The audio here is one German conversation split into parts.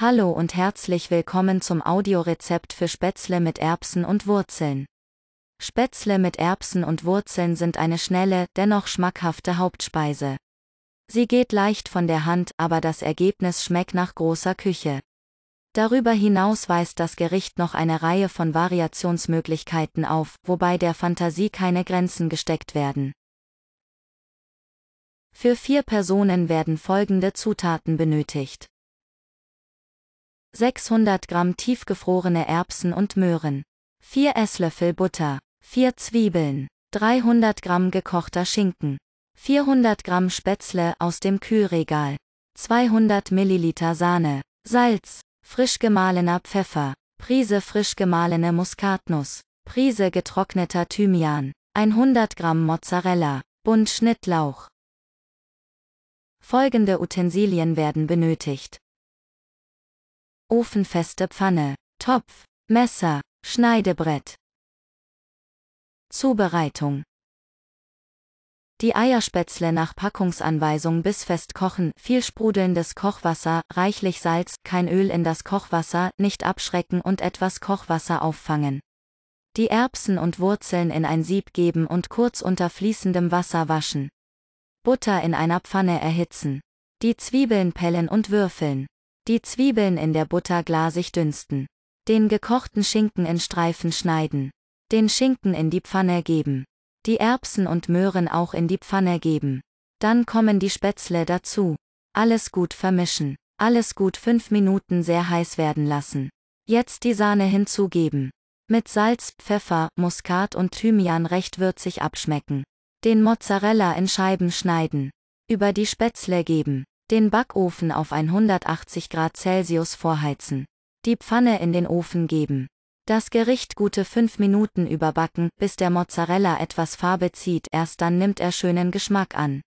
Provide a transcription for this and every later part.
Hallo und herzlich willkommen zum Audiorezept für Spätzle mit Erbsen und Wurzeln. Spätzle mit Erbsen und Wurzeln sind eine schnelle, dennoch schmackhafte Hauptspeise. Sie geht leicht von der Hand, aber das Ergebnis schmeckt nach großer Küche. Darüber hinaus weist das Gericht noch eine Reihe von Variationsmöglichkeiten auf, wobei der Fantasie keine Grenzen gesteckt werden. Für vier Personen werden folgende Zutaten benötigt. 600 Gramm tiefgefrorene Erbsen und Möhren, 4 Esslöffel Butter, 4 Zwiebeln, 300 Gramm gekochter Schinken, 400 Gramm Spätzle aus dem Kühlregal, 200 Milliliter Sahne, Salz, frisch gemahlener Pfeffer, Prise frisch gemahlene Muskatnuss, Prise getrockneter Thymian, 100 Gramm Mozzarella, Bund Schnittlauch. Folgende Utensilien werden benötigt ofenfeste Pfanne, Topf, Messer, Schneidebrett. Zubereitung. Die Eierspätzle nach Packungsanweisung bissfest kochen, viel sprudelndes Kochwasser, reichlich Salz, kein Öl in das Kochwasser, nicht abschrecken und etwas Kochwasser auffangen. Die Erbsen und Wurzeln in ein Sieb geben und kurz unter fließendem Wasser waschen. Butter in einer Pfanne erhitzen. Die Zwiebeln pellen und würfeln die Zwiebeln in der Butter glasig dünsten, den gekochten Schinken in Streifen schneiden, den Schinken in die Pfanne geben, die Erbsen und Möhren auch in die Pfanne geben. Dann kommen die Spätzle dazu. Alles gut vermischen, alles gut fünf Minuten sehr heiß werden lassen. Jetzt die Sahne hinzugeben. Mit Salz, Pfeffer, Muskat und Thymian recht würzig abschmecken. Den Mozzarella in Scheiben schneiden. Über die Spätzle geben. Den Backofen auf 180 Grad Celsius vorheizen. Die Pfanne in den Ofen geben. Das Gericht gute 5 Minuten überbacken, bis der Mozzarella etwas Farbe zieht, erst dann nimmt er schönen Geschmack an.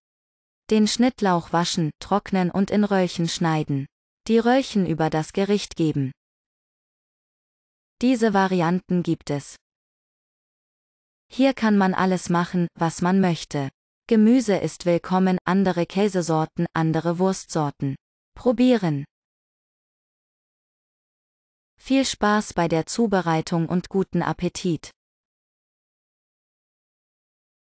Den Schnittlauch waschen, trocknen und in Röllchen schneiden. Die Röllchen über das Gericht geben. Diese Varianten gibt es. Hier kann man alles machen, was man möchte. Gemüse ist willkommen, andere Käsesorten, andere Wurstsorten. Probieren! Viel Spaß bei der Zubereitung und guten Appetit!